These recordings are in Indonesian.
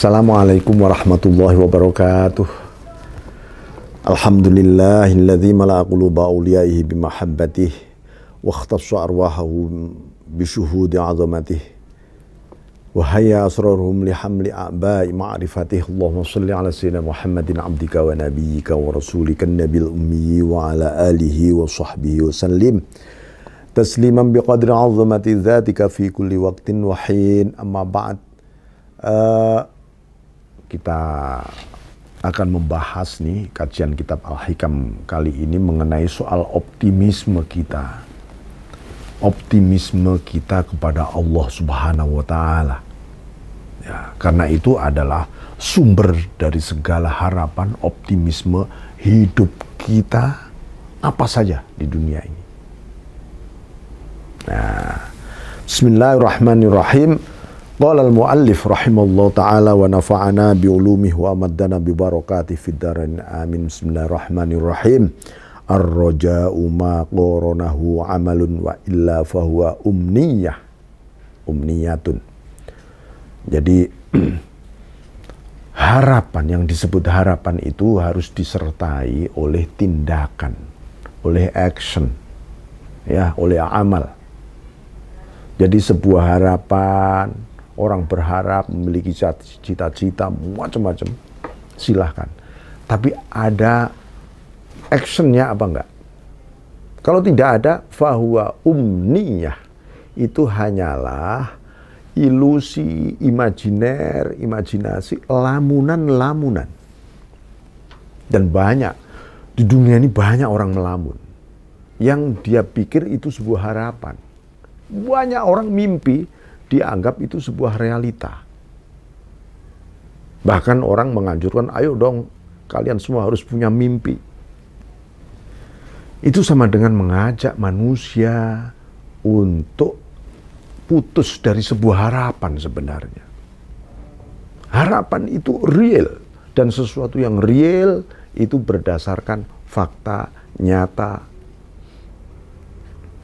Assalamualaikum warahmatullahi wabarakatuh. Alhamdulillahilladzi mala'a quluba awliyaihi bimahabbatih wa khtassa arwahahum bishuhudi azamatih wa hayya asrarhum li hamli a'ba'i ma'rifatih Allahumma salli ala sayyidina Muhammadin abdika wa nabiyyika wa rasulika an-nabil ummi wa ala alihi wa sahbihi wa sallim تسليما بقدر عظمة ذاتك في كل وقت وحين أما بعد آه kita akan membahas nih kajian kitab Al-Hikam kali ini mengenai soal optimisme kita. Optimisme kita kepada Allah Subhanahu wa taala. Ya, karena itu adalah sumber dari segala harapan optimisme hidup kita apa saja di dunia ini. Nah, Bismillahirrahmanirrahim. Qala al-muallif rahimallahu taala wa nafa'ana bi ulumihi wa amaddana bi barakati fid darain amin. Bismillahirrahmanirrahim. Ar-raja'u ma qoronahu amalun wa illa fahuwa umniyah. Umniyatun. Jadi harapan yang disebut harapan itu harus disertai oleh tindakan, oleh action, ya, oleh amal. Jadi sebuah harapan orang berharap memiliki cita-cita macam-macam, silahkan. Tapi ada actionnya apa enggak? Kalau tidak ada, fahuwa umniyah. Itu hanyalah ilusi, imajiner, imajinasi, lamunan-lamunan. Dan banyak, di dunia ini banyak orang melamun. Yang dia pikir itu sebuah harapan. Banyak orang mimpi, dianggap itu sebuah realita. Bahkan orang menganjurkan, ayo dong kalian semua harus punya mimpi. Itu sama dengan mengajak manusia untuk putus dari sebuah harapan sebenarnya. Harapan itu real dan sesuatu yang real itu berdasarkan fakta nyata.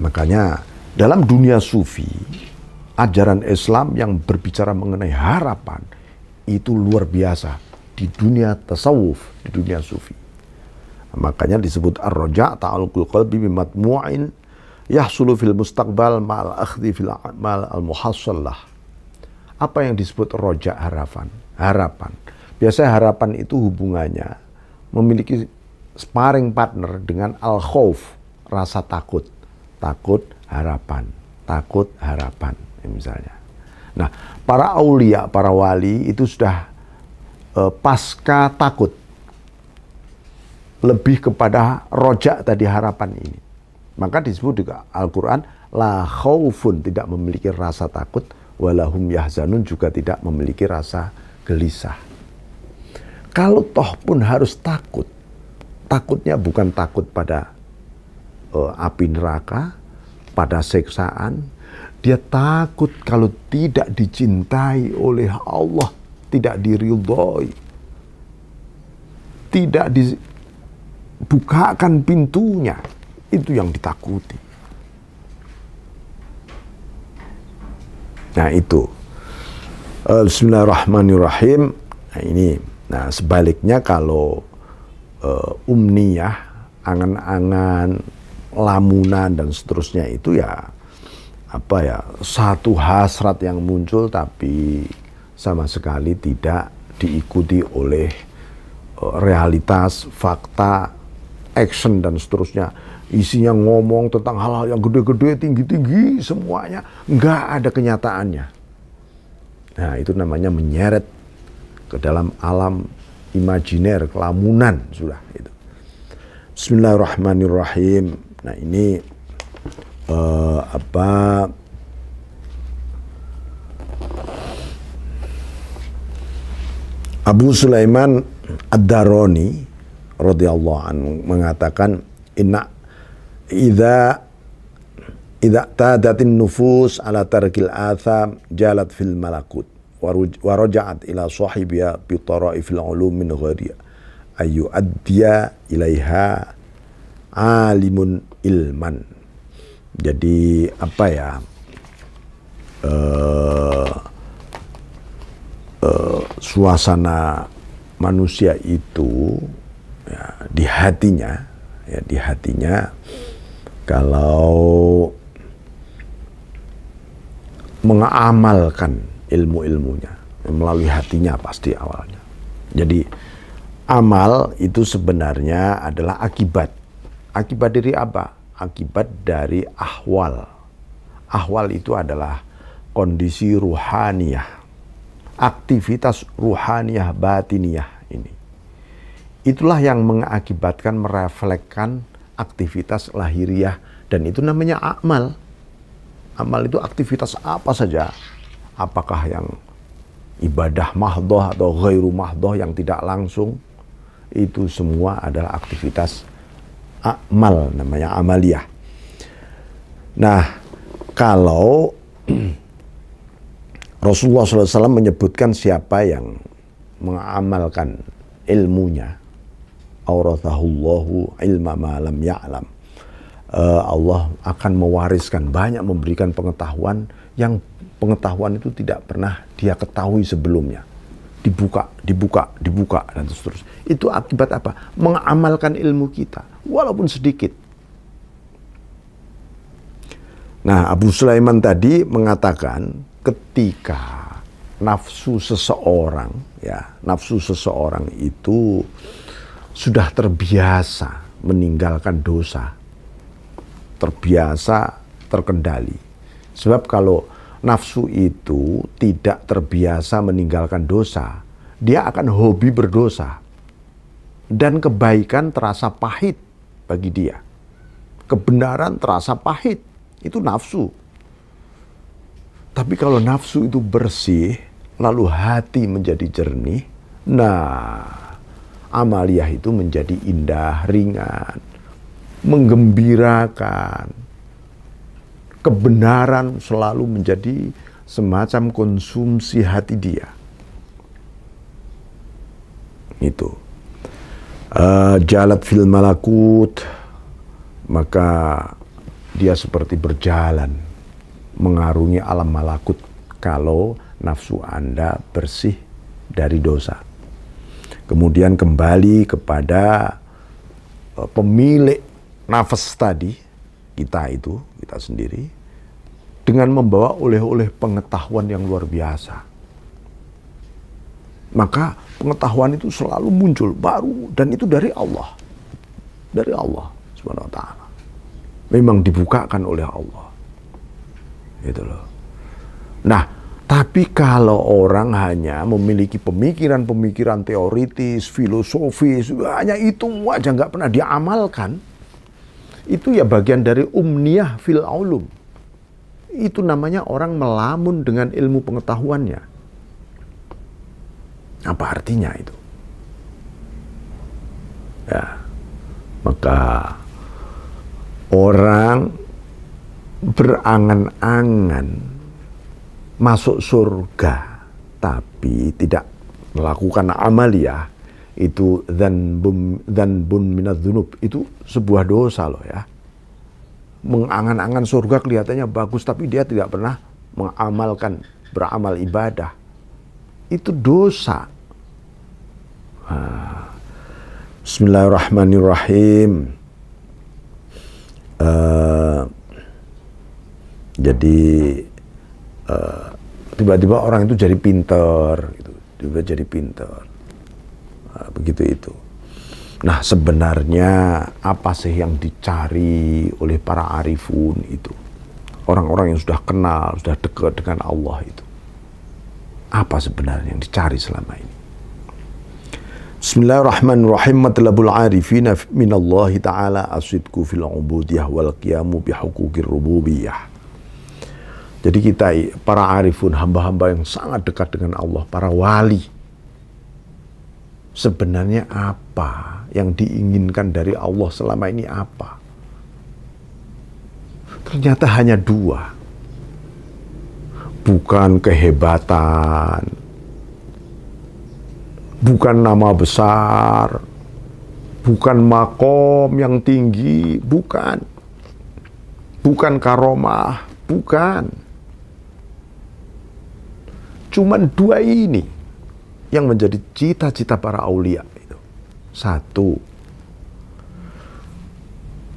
Makanya dalam dunia sufi ajaran Islam yang berbicara mengenai harapan itu luar biasa di dunia tasawuf, di dunia sufi. Makanya disebut ar-raja ta'alqul qalbi bimatmu'in yahsulu fil mustaqbal ma'al akhdi fil amal al-muhassalah. Apa yang disebut roja harapan? Harapan. Biasanya harapan itu hubungannya memiliki sparring partner dengan al-khauf, rasa takut. Takut harapan, takut harapan misalnya. Nah, para aulia, para wali itu sudah uh, pasca takut. Lebih kepada rojak tadi harapan ini. Maka disebut juga Al-Quran, la khawfun tidak memiliki rasa takut, walahum yahzanun juga tidak memiliki rasa gelisah. Kalau toh pun harus takut, takutnya bukan takut pada uh, api neraka, pada seksaan. Dia takut kalau tidak dicintai oleh Allah, tidak diridhoi. Tidak dibukakan pintunya. Itu yang ditakuti. Nah itu. Eh, Bismillahirrahmanirrahim. Nah ini. Nah sebaliknya kalau uh, umniyah, angan-angan, lamunan dan seterusnya itu ya apa ya satu hasrat yang muncul tapi sama sekali tidak diikuti oleh e, realitas, fakta, action dan seterusnya. Isinya ngomong tentang hal-hal yang gede-gede, tinggi-tinggi, semuanya nggak ada kenyataannya. Nah itu namanya menyeret ke dalam alam imajiner, kelamunan sudah itu. Bismillahirrahmanirrahim. Nah ini uh, apa Abu Sulaiman Ad-Daroni radhiyallahu anhu mengatakan inna idza idza tadatin nufus ala tarkil atham jalat fil malakut wa raja'at ila sahibiha bi tara'ifil ulum min ghairi ayu addiya ilaiha alimun ilman jadi apa ya? Uh, uh, suasana manusia itu ya, di hatinya, ya di hatinya kalau mengamalkan ilmu-ilmunya melalui hatinya pasti awalnya. Jadi amal itu sebenarnya adalah akibat. Akibat dari apa? akibat dari ahwal. Ahwal itu adalah kondisi ruhaniyah, aktivitas ruhaniyah batiniah ini. Itulah yang mengakibatkan merefleksikan aktivitas lahiriah dan itu namanya amal. Amal itu aktivitas apa saja? Apakah yang ibadah mahdoh atau ghairu mahdoh yang tidak langsung? Itu semua adalah aktivitas amal namanya amaliyah. Nah, kalau Rasulullah SAW menyebutkan siapa yang mengamalkan ilmunya, auratahullahu ilma malam ya'lam. Uh, Allah akan mewariskan banyak memberikan pengetahuan yang pengetahuan itu tidak pernah dia ketahui sebelumnya dibuka, dibuka, dibuka dan seterusnya. Itu akibat apa? Mengamalkan ilmu kita walaupun sedikit. Nah, Abu Sulaiman tadi mengatakan ketika nafsu seseorang ya, nafsu seseorang itu sudah terbiasa meninggalkan dosa. Terbiasa terkendali. Sebab kalau nafsu itu tidak terbiasa meninggalkan dosa, dia akan hobi berdosa. Dan kebaikan terasa pahit bagi dia. Kebenaran terasa pahit. Itu nafsu. Tapi kalau nafsu itu bersih, lalu hati menjadi jernih, nah amaliah itu menjadi indah, ringan, menggembirakan, kebenaran selalu menjadi semacam konsumsi hati dia. Itu. Uh, jalat fil malakut maka dia seperti berjalan mengarungi alam malakut kalau nafsu Anda bersih dari dosa. Kemudian kembali kepada eh, pemilik nafas tadi kita itu, kita sendiri, dengan membawa oleh-oleh pengetahuan yang luar biasa. Maka pengetahuan itu selalu muncul baru dan itu dari Allah. Dari Allah Subhanahu wa taala. Memang dibukakan oleh Allah. Gitu loh. Nah, tapi kalau orang hanya memiliki pemikiran-pemikiran teoritis, filosofis, hanya itu aja nggak pernah diamalkan, itu ya bagian dari umniyah fil aulum. Itu namanya orang melamun dengan ilmu pengetahuannya. Apa artinya itu? Ya. Maka orang berangan-angan masuk surga tapi tidak melakukan amalia itu dan bun minat dhunub itu sebuah dosa loh ya mengangan-angan surga kelihatannya bagus tapi dia tidak pernah mengamalkan beramal ibadah itu dosa Bismillahirrahmanirrahim uh, jadi eh, tiba-tiba uh, orang itu jadi pinter gitu tiba jadi pinter begitu itu. Nah sebenarnya apa sih yang dicari oleh para arifun itu? Orang-orang yang sudah kenal, sudah dekat dengan Allah itu. Apa sebenarnya yang dicari selama ini? Bismillahirrahmanirrahim. Matlabul arifina minallahi ta'ala asidku fil ubudiyah wal qiyamu bihukukir rububiyah. Jadi kita para arifun hamba-hamba yang sangat dekat dengan Allah, para wali sebenarnya apa yang diinginkan dari Allah selama ini apa? Ternyata hanya dua. Bukan kehebatan, bukan nama besar, bukan makom yang tinggi, bukan. Bukan karomah, bukan. Cuman dua ini yang menjadi cita-cita para aulia itu. Satu,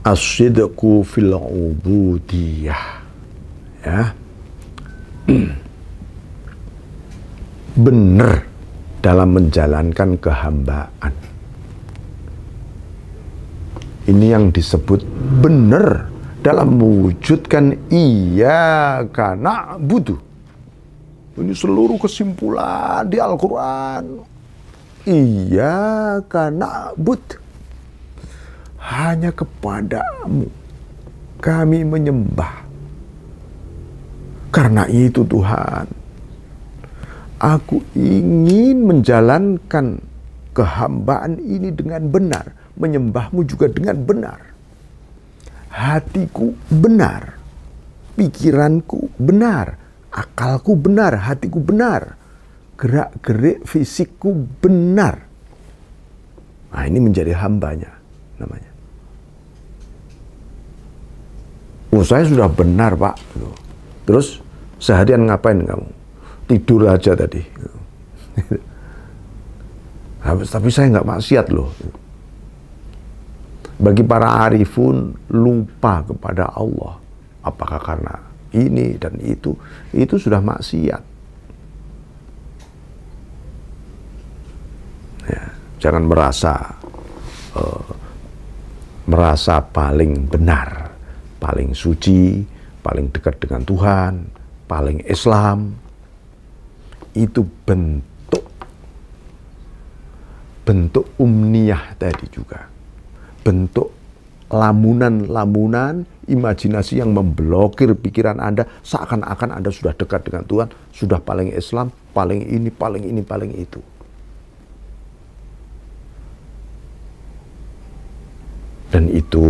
asyidku fil ubudiyah. Ya. Benar dalam menjalankan kehambaan. Ini yang disebut bener dalam mewujudkan iya karena butuh ini seluruh kesimpulan di Al-Quran. Iya karena but hanya kepadamu kami menyembah. Karena itu Tuhan, aku ingin menjalankan kehambaan ini dengan benar, menyembahmu juga dengan benar. Hatiku benar, pikiranku benar, akalku benar, hatiku benar, gerak-gerik fisikku benar. Nah, ini menjadi hambanya namanya. Oh, saya sudah benar, Pak. Terus seharian ngapain kamu? Tidur aja tadi. Tapi saya nggak maksiat loh. Bagi para arifun, lupa kepada Allah. Apakah karena ini dan itu, itu sudah maksiat. Ya, jangan merasa uh, merasa paling benar, paling suci, paling dekat dengan Tuhan, paling Islam. Itu bentuk bentuk umniyah tadi juga. Bentuk lamunan-lamunan imajinasi yang memblokir pikiran Anda seakan-akan Anda sudah dekat dengan Tuhan, sudah paling Islam, paling ini, paling ini, paling itu. Dan itu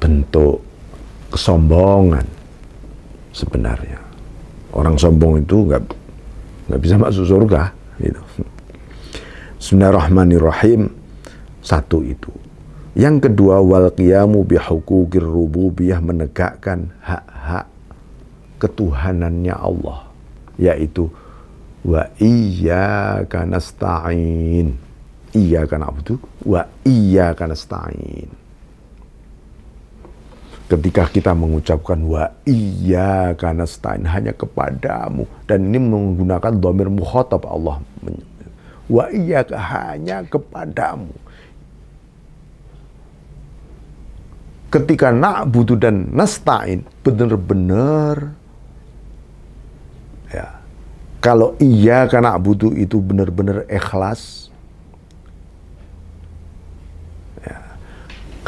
bentuk kesombongan sebenarnya. Orang sombong itu nggak nggak bisa masuk surga. Gitu. Bismillahirrahmanirrahim. Satu itu. Yang kedua, wal qiyamu bihukukir rububiyah menegakkan hak-hak ketuhanannya Allah, yaitu wa iyyaka nasta'in. Iyyaka na'budu wa iyyaka nasta'in. Ketika kita mengucapkan wa karena nasta'in hanya kepadamu dan ini menggunakan domir mukhatab Allah wa iya hanya kepadamu ketika nak butuh dan nasta'in benar-benar ya kalau iya karena butuh itu benar-benar ikhlas ya.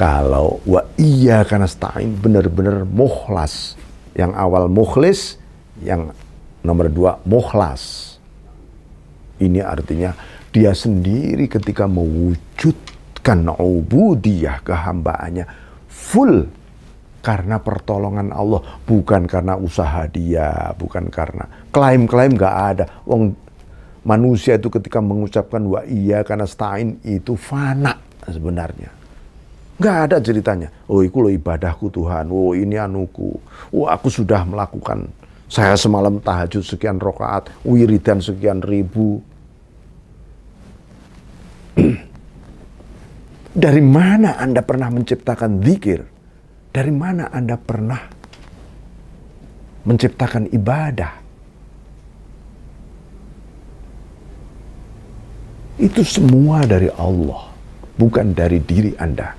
kalau wa iya karena stain benar-benar mukhlas yang awal mukhlis yang nomor dua mukhlas ini artinya dia sendiri ketika mewujudkan ubudiyah kehambaannya full karena pertolongan Allah, bukan karena usaha dia, bukan karena klaim-klaim gak ada. Wong manusia itu ketika mengucapkan wa iya karena stain itu fana sebenarnya. gak ada ceritanya. Oh, itu lo ibadahku Tuhan. Oh, ini anuku. Oh, aku sudah melakukan. Saya semalam tahajud sekian rokaat, wiridan sekian ribu. Dari mana Anda pernah menciptakan zikir? Dari mana Anda pernah menciptakan ibadah? Itu semua dari Allah, bukan dari diri Anda.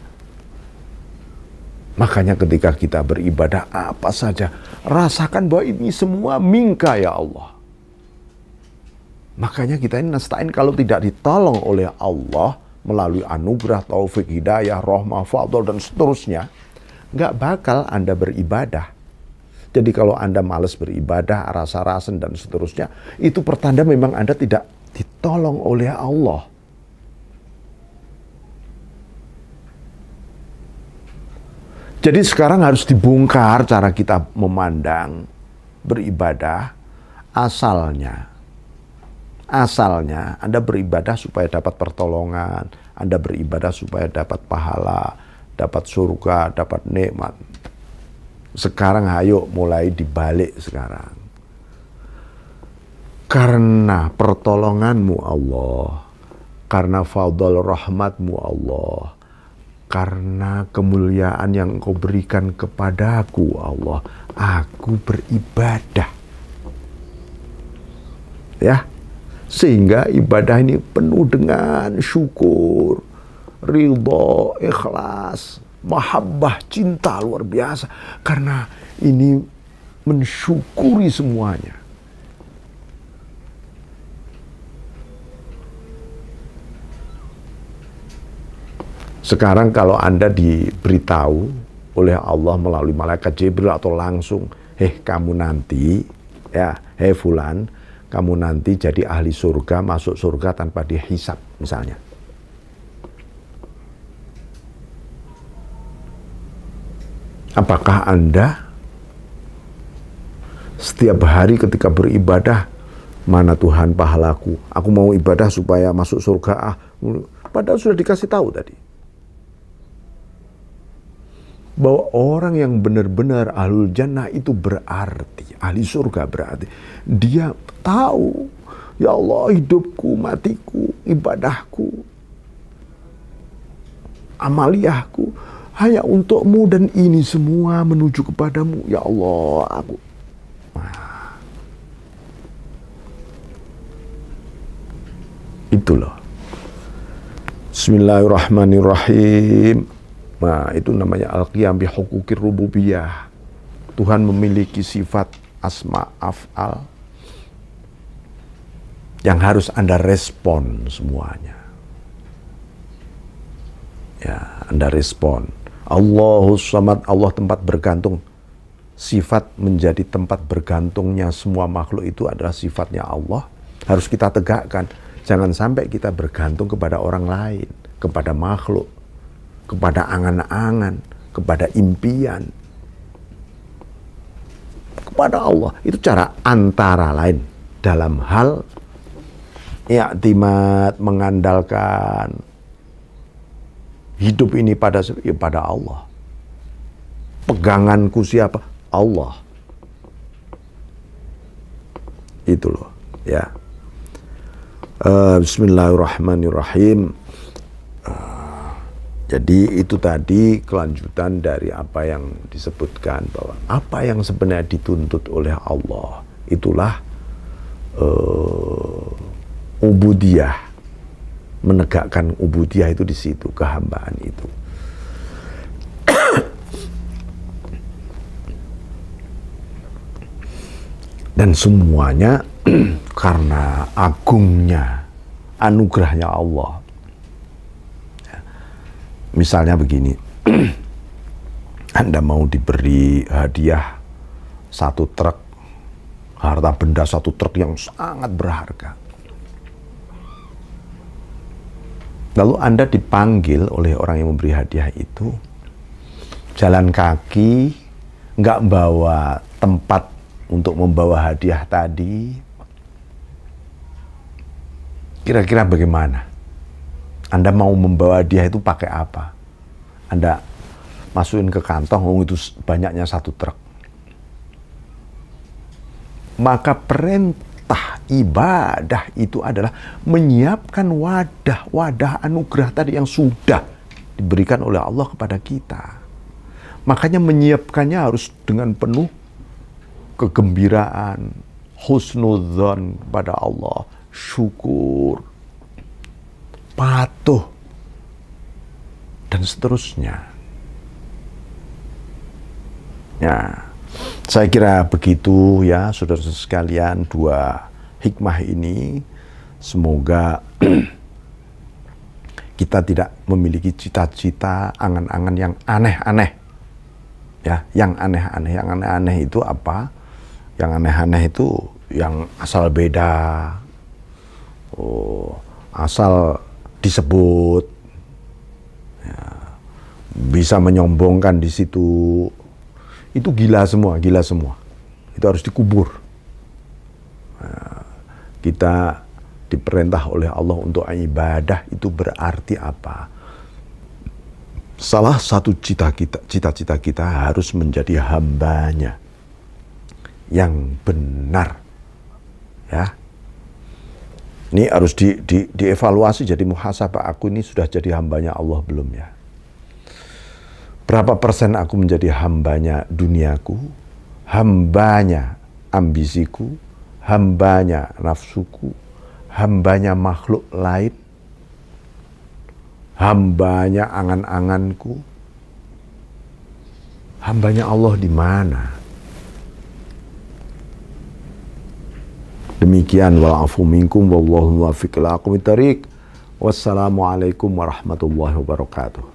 Makanya ketika kita beribadah apa saja, rasakan bahwa ini semua mingka ya Allah. Makanya kita ini nasta'in kalau tidak ditolong oleh Allah, melalui anugerah, taufik, hidayah, rahmah, fadl, dan seterusnya, nggak bakal Anda beribadah. Jadi kalau Anda males beribadah, rasa-rasen, dan seterusnya, itu pertanda memang Anda tidak ditolong oleh Allah. Jadi sekarang harus dibongkar cara kita memandang beribadah asalnya Asalnya Anda beribadah supaya dapat pertolongan, Anda beribadah supaya dapat pahala, dapat surga, dapat nikmat. Sekarang ayo mulai dibalik sekarang. Karena pertolonganmu Allah, karena fadl rahmatmu Allah, karena kemuliaan yang engkau berikan kepadaku Allah, aku beribadah. Ya, sehingga ibadah ini penuh dengan syukur, ridho, ikhlas, mahabbah, cinta luar biasa. Karena ini mensyukuri semuanya. Sekarang kalau Anda diberitahu oleh Allah melalui malaikat Jibril atau langsung, Hei eh, kamu nanti ya, hei eh, fulan, kamu nanti jadi ahli surga, masuk surga tanpa dihisap misalnya. Apakah Anda setiap hari ketika beribadah, mana Tuhan pahalaku, aku mau ibadah supaya masuk surga ah. Padahal sudah dikasih tahu tadi bahwa orang yang benar-benar alul jannah itu berarti ahli surga berarti dia tahu ya Allah hidupku matiku ibadahku amaliyahku hanya untukmu dan ini semua menuju kepadamu ya Allah aku nah. itu loh Bismillahirrahmanirrahim Nah, itu namanya al-qiyam bihukukir rububiyah. Tuhan memiliki sifat asma af'al yang harus Anda respon semuanya. Ya, Anda respon. Allahu samad, Allah tempat bergantung. Sifat menjadi tempat bergantungnya semua makhluk itu adalah sifatnya Allah. Harus kita tegakkan. Jangan sampai kita bergantung kepada orang lain, kepada makhluk kepada angan-angan, kepada impian, kepada Allah. Itu cara antara lain dalam hal iktimat mengandalkan hidup ini pada ya pada Allah. Peganganku siapa? Allah. Itu loh, ya. Uh, Bismillahirrahmanirrahim. Jadi itu tadi kelanjutan dari apa yang disebutkan bahwa apa yang sebenarnya dituntut oleh Allah itulah uh, eh, ubudiyah menegakkan ubudiyah itu di situ kehambaan itu. Dan semuanya karena agungnya anugerahnya Allah Misalnya begini, Anda mau diberi hadiah satu truk, harta benda satu truk yang sangat berharga. Lalu Anda dipanggil oleh orang yang memberi hadiah itu, jalan kaki, nggak bawa tempat untuk membawa hadiah tadi. Kira-kira bagaimana? Anda mau membawa dia itu pakai apa? Anda masukin ke kantong, oh itu banyaknya satu truk. Maka perintah ibadah itu adalah menyiapkan wadah-wadah anugerah tadi yang sudah diberikan oleh Allah kepada kita. Makanya menyiapkannya harus dengan penuh kegembiraan, husnudzon kepada Allah, syukur, patuh, dan seterusnya. Ya, saya kira begitu ya, saudara sekalian, dua hikmah ini semoga kita tidak memiliki cita-cita, angan-angan yang aneh-aneh. Ya, yang aneh-aneh, yang aneh-aneh itu apa? Yang aneh-aneh itu yang asal beda, oh, asal disebut, ya, bisa menyombongkan di situ. Itu gila semua, gila semua. Itu harus dikubur. ya, kita diperintah oleh Allah untuk ibadah itu berarti apa? Salah satu cita-cita kita cita kita harus menjadi hambanya yang benar. Ya, ini harus di, di, dievaluasi jadi muhasabah aku ini sudah jadi hambanya Allah belum ya. Berapa persen aku menjadi hambanya duniaku, hambanya ambisiku, hambanya nafsuku, hambanya makhluk lain, hambanya angan-anganku, hambanya Allah di mana? Demikian walafu minkum wallahu muwaffiq ila aqwamit thariq. Wassalamualaikum warahmatullahi wabarakatuh.